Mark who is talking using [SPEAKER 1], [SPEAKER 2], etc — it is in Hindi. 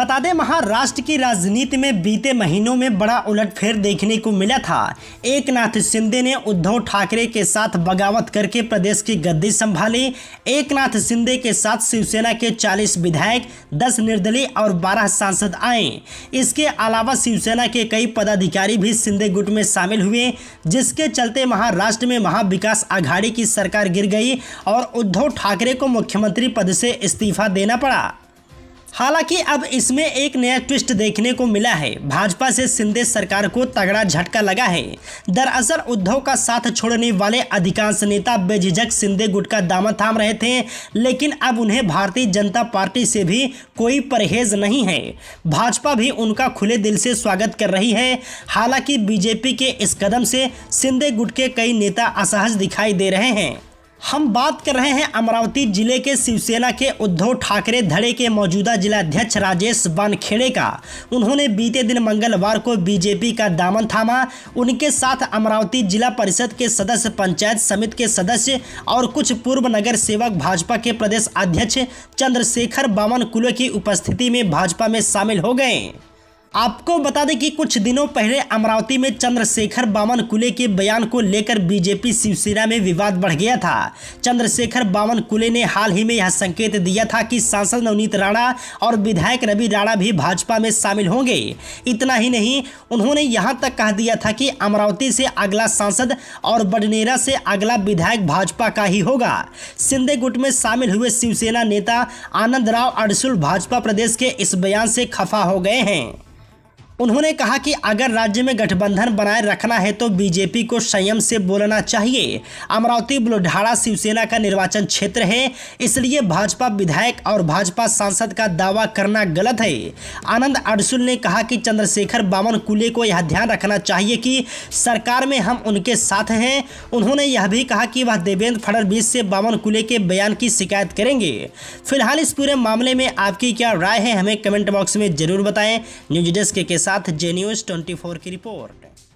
[SPEAKER 1] बता दें महाराष्ट्र की राजनीति में बीते महीनों में बड़ा उलटफेर देखने को मिला था एक नाथ शिंदे ने उद्धव ठाकरे के साथ बगावत करके प्रदेश की गद्दी संभाली एक नाथ शिंदे के साथ शिवसेना के 40 विधायक 10 निर्दलीय और 12 सांसद आए इसके अलावा शिवसेना के कई पदाधिकारी भी शिंदे गुट में शामिल हुए जिसके चलते महाराष्ट्र में महाविकास आघाड़ी की सरकार गिर गई और उद्धव ठाकरे को मुख्यमंत्री पद से इस्तीफा देना पड़ा हालांकि अब इसमें एक नया ट्विस्ट देखने को मिला है भाजपा से सिंधे सरकार को तगड़ा झटका लगा है दरअसल उद्धव का साथ छोड़ने वाले अधिकांश नेता बेझिझक सिंधे गुट का दामन थाम रहे थे लेकिन अब उन्हें भारतीय जनता पार्टी से भी कोई परहेज नहीं है भाजपा भी उनका खुले दिल से स्वागत कर रही है हालांकि बीजेपी के इस कदम से सिंधे गुट के कई नेता असहज दिखाई दे रहे हैं हम बात कर रहे हैं अमरावती जिले के शिवसेना के उद्धव ठाकरे धड़े के मौजूदा जिलाध्यक्ष राजेश वानखेड़े का उन्होंने बीते दिन मंगलवार को बीजेपी का दामन थामा उनके साथ अमरावती जिला परिषद के सदस्य पंचायत समिति के सदस्य और कुछ पूर्व नगर सेवक भाजपा के प्रदेश अध्यक्ष चंद्रशेखर बामन कुले की उपस्थिति में भाजपा में शामिल हो गए आपको बता दें कि कुछ दिनों पहले अमरावती में चंद्रशेखर बामन कुले के बयान को लेकर बीजेपी शिवसेना में विवाद बढ़ गया था चंद्रशेखर बामन कुले ने हाल ही में यह संकेत दिया था कि सांसद नवनीत राणा और विधायक रवि राणा भी भाजपा में शामिल होंगे इतना ही नहीं उन्होंने यहां तक कह दिया था कि अमरावती से अगला सांसद और बडनेरा से अगला विधायक भाजपा का ही होगा सिंधे गुट में शामिल हुए शिवसेना नेता आनंद राव अडसुल भाजपा प्रदेश के इस बयान से खफा हो गए हैं उन्होंने कहा कि अगर राज्य में गठबंधन बनाए रखना है तो बीजेपी को संयम से बोलना चाहिए अमरावती बुलढाड़ा शिवसेना का निर्वाचन क्षेत्र है इसलिए भाजपा विधायक और भाजपा सांसद का दावा करना गलत है आनंद अडसुल ने कहा कि चंद्रशेखर बावन कुले को यह ध्यान रखना चाहिए कि सरकार में हम उनके साथ हैं उन्होंने यह भी कहा कि वह देवेंद्र फडणवीस से बावन कुले के बयान की शिकायत करेंगे फिलहाल इस पूरे मामले में आपकी क्या राय है हमें कमेंट बॉक्स में जरूर बताएं न्यूज डेस्क के साथ साथ न्यूज़ ट्वेंटी की रिपोर्ट